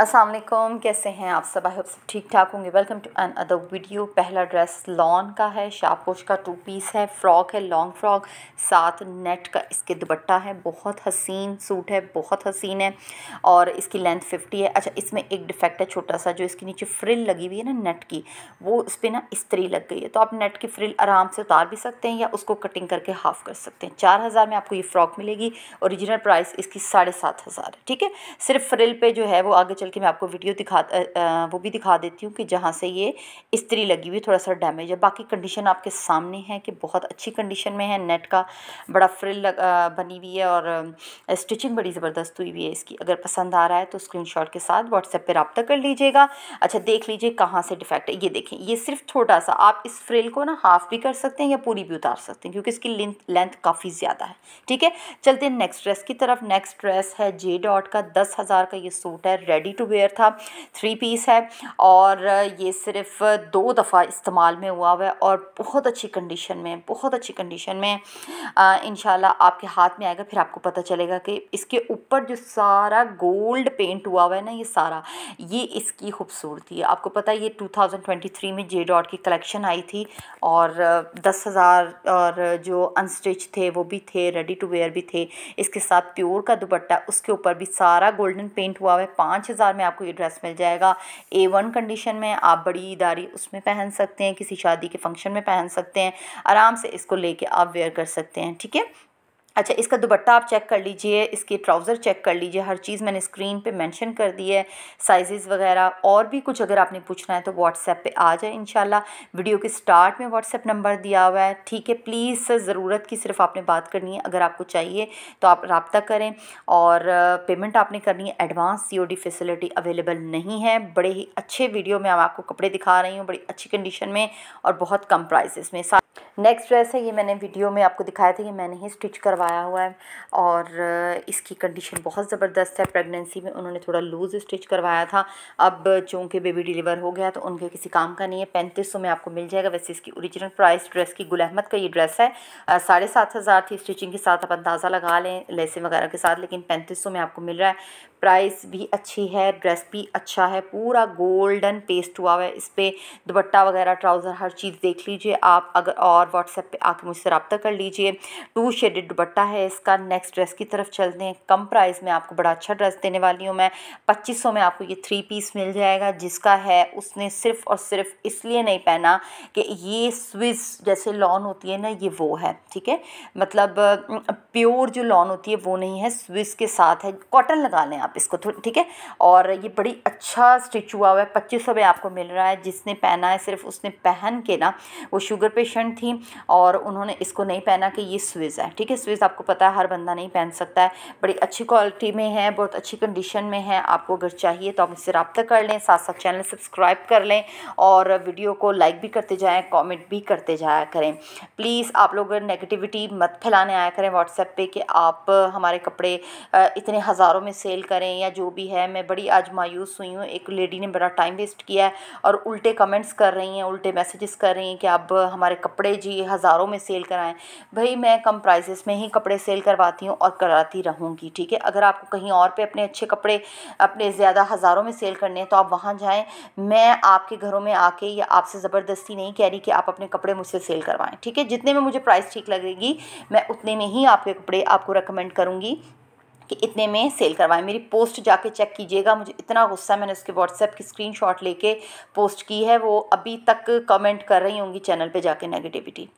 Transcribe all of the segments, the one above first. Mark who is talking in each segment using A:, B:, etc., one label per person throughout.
A: अस्सलाम कैसे हैं आप सब आई होप सब ठीक ठाक होंगे welcome to another video पहला ड्रेस लॉन का है शापोश का टू पीस है फ्रॉक है लॉन्ग फ्रॉक साथ नेट का इसके दुपट्टा है बहुत हसीन सूट है बहुत हसीन है और इसकी लेंथ 50 है अच्छा इसमें एक डिफेक्ट है छोटा सा जो इसके नीचे फ्रिल लगी हुई है ना नेट की वो उस पर ना इस्त्री लग गई है तो आप नेट की फ्रिल आराम से उतार भी सकते हैं या उसको कटिंग करके हाफ कर सकते हैं चार में आपको ये फ्रॉक मिलेगी औरिजिनल प्राइस इसकी साढ़े है ठीक है सिर्फ फ्रिल पर जो है वो आगे चल के मैं आपको वीडियो दिखा वो भी दिखा देती हूँ कि जहाँ से ये इस्त्री लगी हुई थोड़ा सा डैमेज है बाकी कंडीशन आपके सामने है कि बहुत अच्छी कंडीशन में है नेट का बड़ा फ्रिल लग, बनी हुई है और स्टिचिंग बड़ी ज़बरदस्त हुई हुई है इसकी अगर पसंद आ रहा है तो स्क्रीन के साथ व्हाट्सएप पर रबता कर लीजिएगा अच्छा देख लीजिए कहाँ से डिफेक्ट है ये देखें ये सिर्फ छोटा सा आप इस फ्रिल को ना हाफ भी कर सकते हैं या पूरी भी उतार सकते हैं क्योंकि इसकी लेंथ लेंथ काफ़ी ज़्यादा है ठीक है चलते हैं नेक्स्ट ड्रेस की तरफ नेक्स्ट ड्रेस है जे डॉट का दस हज़ार का ये सूट है रेडी टू वेयर था थ्री पीस है और ये सिर्फ दो दफ़ा इस्तेमाल में हुआ हुआ है और बहुत अच्छी कंडीशन में बहुत अच्छी कंडीशन में इन आपके हाथ में आएगा फिर आपको पता चलेगा कि इसके ऊपर जो सारा गोल्ड पेंट हुआ हुआ है ना ये सारा ये इसकी खूबसूरती है आपको पता है ये 2023 में जे डॉट की कलेक्शन आई थी और दस हज़ार और जो अनस्टिच थे वो भी थे रेडी टू वेयर भी थे इसके साथ प्योर का दुपट्टा उसके ऊपर भी सारा गोल्डन पेंट हुआ हुआ है पाँच हज़ार में आपको ये ड्रेस मिल जाएगा ए वन कंडीशन में आप बड़ी दारी उसमें पहन सकते हैं किसी शादी के फंक्शन में पहन सकते हैं आराम से इसको लेके आप वेयर कर सकते हैं ठीक है अच्छा इसका दुबट्टा आप चेक कर लीजिए इसके ट्राउज़र चेक कर लीजिए हर चीज़ मैंने स्क्रीन पे मेंशन कर दी है साइजेस वगैरह और भी कुछ अगर आपने पूछना है तो व्हाट्सएप पे आ जाए इन वीडियो के स्टार्ट में व्हाट्सएप नंबर दिया हुआ है ठीक है प्लीज़ ज़रूरत की सिर्फ आपने बात करनी है अगर आपको चाहिए तो आप रबता करें और पेमेंट आपने करनी है एडवांस सी फैसिलिटी अवेलेबल नहीं है बड़े ही अच्छे वीडियो में आपको कपड़े दिखा रही हूँ बड़ी अच्छी कंडीशन में और बहुत कम प्राइसेस में नेक्स्ट ड्रेस है ये मैंने वीडियो में आपको दिखाया था कि मैंने ही स्टिच करवाया हुआ है और इसकी कंडीशन बहुत ज़बरदस्त है प्रेगनेंसी में उन्होंने थोड़ा लूज़ स्टिच करवाया था अब चूँकि बेबी डिलीवर हो गया तो उनके किसी काम का नहीं है पैंतीस में आपको मिल जाएगा वैसे इसकी ओरिजिनल प्राइस ड्रेस की गुल अहमद का ये ड्रेस है साढ़े सात हज़ार थी स्टिचिंग के साथ आप अंदाज़ा लगा लें लेसें वगैरह के साथ लेकिन पैंतीस में आपको मिल रहा है प्राइस भी अच्छी है ड्रेस भी अच्छा है पूरा गोल्डन पेस्ट हुआ हुआ है इस पर दुपट्टा वगैरह ट्राउज़र हर चीज़ देख लीजिए आप अगर और व्हाट्सएप पे आके मुझसे रबता कर लीजिए टू शेडेड दुपट्टा है इसका नेक्स्ट ड्रेस की तरफ चलते हैं कम प्राइस में आपको बड़ा अच्छा ड्रेस देने वाली हूँ मैं पच्चीस में आपको ये थ्री पीस मिल जाएगा जिसका है उसने सिर्फ और सिर्फ इसलिए नहीं पहना कि ये स्विस जैसे लॉन होती है ना ये वो है ठीक है मतलब प्योर जो लॉन होती है वो नहीं है स्विस के साथ है कॉटन लगा लें आप आप इसको ठीक है और ये बड़ी अच्छा स्टिच हुआ हुआ है पच्चीस सौ में आपको मिल रहा है जिसने पहना है सिर्फ उसने पहन के ना वो शुगर पेशेंट थी और उन्होंने इसको नहीं पहना कि ये स्विज़ है ठीक है स्विज़ आपको पता है हर बंदा नहीं पहन सकता है बड़ी अच्छी क्वालिटी में है बहुत अच्छी कंडीशन में है आपको अगर चाहिए तो आप इससे रब्ता कर लें साथ साथ चैनल सब्सक्राइब कर लें और वीडियो को लाइक भी करते जाएँ कॉमेंट भी करते जाया करें प्लीज़ आप लोग नेगेटिविटी मत फैलाने आया करें व्हाट्सएप पर कि आप हमारे कपड़े इतने हज़ारों में सेल करें करें या जो भी है मैं बड़ी आज मायूस हुई हूँ एक लेडी ने बड़ा टाइम वेस्ट किया है और उल्टे कमेंट्स कर रही हैं उल्टे मैसेजेस कर रही हैं कि आप हमारे कपड़े जी हज़ारों में सेल कराएं भाई मैं कम प्राइसेस में ही कपड़े सेल करवाती हूँ और कराती रहूँगी ठीक है अगर आपको कहीं और पे अपने अच्छे कपड़े अपने ज़्यादा हज़ारों में सेल करने हैं तो आप वहाँ जाएँ मैं आपके घरों में आके या आपसे ज़बरदस्ती नहीं कह रही कि आप अपने कपड़े मुझसे सेल करवाएँ ठीक है जितने में मुझे प्राइस ठीक लगेगी मैं उतने में ही आपके कपड़े आपको रिकमेंड करूँगी कि इतने में सेल करवाएं मेरी पोस्ट जाके चेक कीजिएगा मुझे इतना गुस्सा मैंने उसके व्हाट्सएप की स्क्रीनशॉट लेके पोस्ट की है वो अभी तक कमेंट कर रही होंगी चैनल पे जाके नेगेटिविटी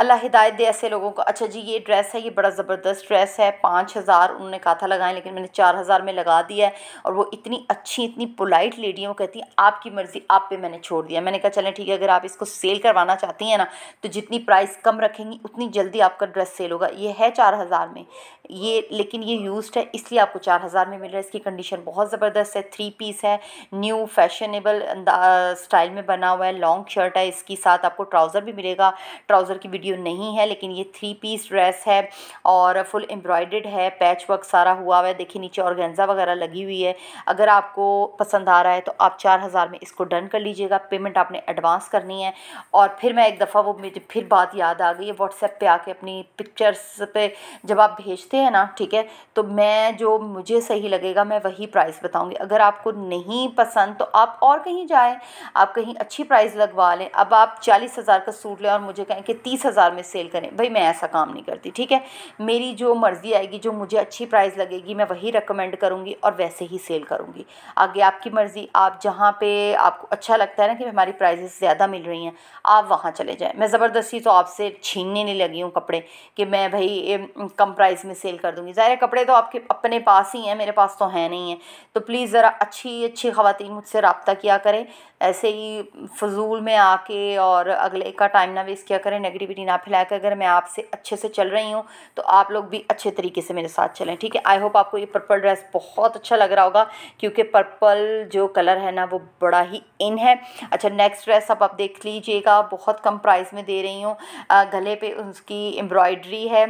A: अल्लाह हिदायत दे ऐसे लोगों को अच्छा जी ये ड्रेस है ये बड़ा ज़बरदस्त ड्रेस है पाँच हज़ार उन्होंने कहा था लगाएं लेकिन मैंने चार हज़ार में लगा दिया है और वो इतनी अच्छी इतनी पोलाइट लेडी है वो कहती है आपकी मर्ज़ी आप पे मैंने छोड़ दिया मैंने कहा चलें ठीक है अगर आप इसको सेल करवाना चाहती हैं ना तो जितनी प्राइस कम रखेंगी उतनी जल्दी आपका ड्रेस सेल होगा ये है चार हज़ार में ये लेकिन ये यूज़ है इसलिए आपको चार हज़ार में मिल रहा है इसकी कंडीशन बहुत ज़बरदस्त है थ्री पीस है न्यू फैशनेबल स्टाइल में बना हुआ है लॉन्ग शर्ट है इसके साथ आपको ट्राउज़र भी मिलेगा ट्राउज़र की वीडियो नहीं है लेकिन ये थ्री पीस ड्रेस है और फुल एम्ब्रॉयड है पैच वर्क सारा हुआ हुआ है देखिए नीचे गेंज़ा वगैरह लगी हुई है अगर आपको पसंद आ रहा है तो आप चार हज़ार में इसको डन कर लीजिएगा पेमेंट आपने एडवांस करनी है और फिर मैं एक दफ़ा वो मुझे फिर बात याद आ गई है व्हाट्सएप पर आके अपनी पिक्चर्स पर जब आप भेजते हैं ना ठीक है तो मैं जो मुझे सही लगेगा मैं वही प्राइस बताऊँगी अगर आपको नहीं पसंद तो आप और कहीं जाएँ आप कहीं अच्छी प्राइस लगवा लें अब आप चालीस हज़ार का सूट लें और मुझे कहें कि तीस हज़ार में सेल करें भाई मैं ऐसा काम नहीं करती ठीक है मेरी जो मर्ज़ी आएगी जो मुझे अच्छी प्राइस लगेगी मैं वही रिकमेंड करूँगी और वैसे ही सेल करूँगी आगे आपकी मर्ज़ी आप जहाँ पर आपको अच्छा लगता है ना कि हमारी प्राइजेस ज़्यादा मिल रही हैं आप वहाँ चले जाएँ मैं ज़बरदस्ती तो आपसे छीनने नहीं लगी हूँ कपड़े कि मैं भाई कम प्राइस में सेल कर दूँगी ज़ाहिर कपड़े तो आपके अपने पास ही हैं मेरे पास तो है नहीं है तो प्लीज़ ज़रा अच्छी अच्छी खातन मुझसे रबता किया करें ऐसे ही फजूल में आके और अगले का टाइम ना वेस्ट किया करें नेगेटिविटी ना फैला कर अगर मैं आपसे अच्छे से चल रही हूँ तो आप लोग भी अच्छे तरीके से मेरे साथ चलें ठीक है आई होप आपको ये पर्पल ड्रेस बहुत अच्छा लग रहा होगा क्योंकि पर्पल जो कलर है ना वो बड़ा ही इन है अच्छा नेक्स्ट ड्रेस अब आप देख लीजिएगा बहुत कम प्राइस में दे रही हूँ गले पर उसकी एम्ब्रॉयड्री है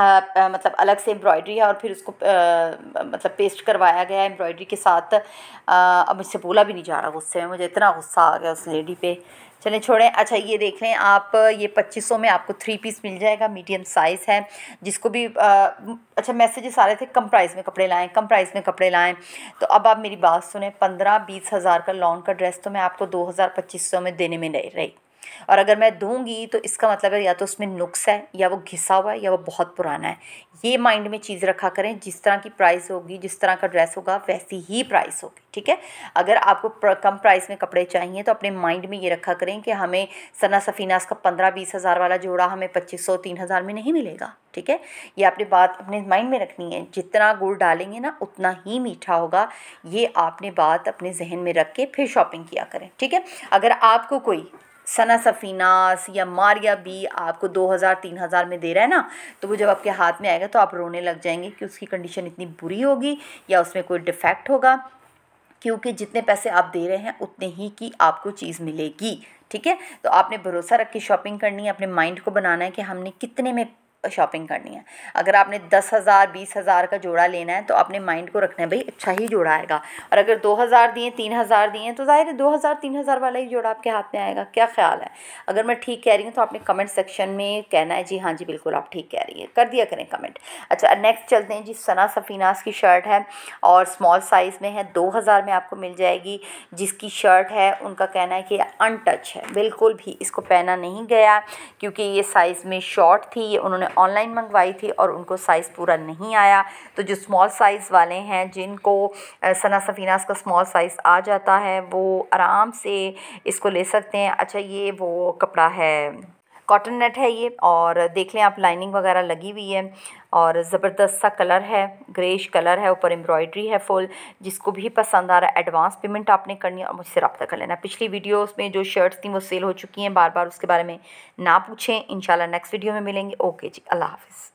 A: मतलब अलग से एम्ब्रॉयडरी है और फिर उसको मतलब पेस्ट करवाया गया है एम्ब्रॉयडरी के साथ अब मुझसे बोला भी नहीं जा रहा गुस्से में मुझे इतना गुस्सा आ गया उस लेडी पे चलें छोड़ें अच्छा ये देख लें आप ये पच्चीस सौ में आपको थ्री पीस मिल जाएगा मीडियम साइज़ है जिसको भी आ, अच्छा मैसेजेस आ रहे थे कम प्राइस में कपड़े लाएं कम प्राइस में कपड़े लाएं तो अब आप मेरी बात सुने पंद्रह बीस हज़ार का लॉन्ग का ड्रेस तो मैं आपको दो हज़ार पच्चीस सौ में देने में नहीं रही और अगर मैं दूंगी तो इसका मतलब है या तो उसमें नुक्स है या वो घिसा हुआ है या वो बहुत पुराना है ये माइंड में चीज़ रखा करें जिस तरह की प्राइस होगी जिस तरह का ड्रेस होगा वैसी ही प्राइस होगी ठीक है अगर आपको प्र, कम प्राइस में कपड़े चाहिए तो अपने माइंड में ये रखा करें कि हमें सना सफ़ीनास का पंद्रह बीस हज़ार वाला जोड़ा हमें पच्चीस सौ तीन हज़ार में नहीं मिलेगा ठीक है ये आपने बात अपने माइंड में रखनी है जितना गुड़ डालेंगे ना उतना ही मीठा होगा ये आपने बात अपने जहन में रख के फिर शॉपिंग किया करें ठीक है अगर आपको कोई सना सफ़ीनास या मारिया बी आपको दो हज़ार तीन हज़ार में दे रहा है ना तो वो जब आपके हाथ में आएगा तो आप रोने लग जाएंगे कि उसकी कंडीशन इतनी बुरी होगी या उसमें कोई डिफेक्ट होगा क्योंकि जितने पैसे आप दे रहे हैं उतने ही की आपको चीज़ मिलेगी ठीक है तो आपने भरोसा रख के शॉपिंग करनी है अपने माइंड को बनाना है कि हमने कितने में शॉपिंग करनी है अगर आपने दस हज़ार बीस हज़ार का जोड़ा लेना है तो आपने माइंड को रखना है भाई अच्छा ही जोड़ा आएगा और अगर दो हज़ार दिए तीन हज़ार दिए तो ज़ाहिर है दो हज़ार तीन हज़ार वाला ही जोड़ा आपके हाथ में आएगा क्या ख्याल है अगर मैं ठीक कह रही हूँ तो आपने कमेंट सेक्शन में कहना है जी हाँ जी बिल्कुल आप ठीक कह रही है कर दिया करें कमेंट अच्छा नेक्स्ट चलते हैं जी सना सफ़ीनास की शर्ट है और स्मॉल साइज़ में है दो हज़ार में आपको मिल जाएगी जिसकी शर्ट है उनका कहना है कि अनटच है बिल्कुल भी इसको पहना नहीं गया क्योंकि ये साइज़ में शॉर्ट थी ये उन्होंने ऑनलाइन मंगवाई थी और उनको साइज़ पूरा नहीं आया तो जो स्मॉल साइज़ वाले हैं जिनको सना सफ़ीनास का स्मॉल साइज़ आ जाता है वो आराम से इसको ले सकते हैं अच्छा ये वो कपड़ा है कॉटन नेट है ये और देख लें आप लाइनिंग वगैरह लगी हुई है और ज़बरदस्त सा कलर है ग्रेश कलर है ऊपर एम्ब्रॉयडरी है फुल जिसको भी पसंद आ रहा है एडवांस पेमेंट आपने करनी है और मुझसे रब्ता कर लेना पिछली वीडियोस में जो शर्ट्स थी वो सेल हो चुकी हैं बार बार उसके बारे में ना पूछें इन नेक्स्ट वीडियो में मिलेंगे ओके जी अल्लाह हाफिज़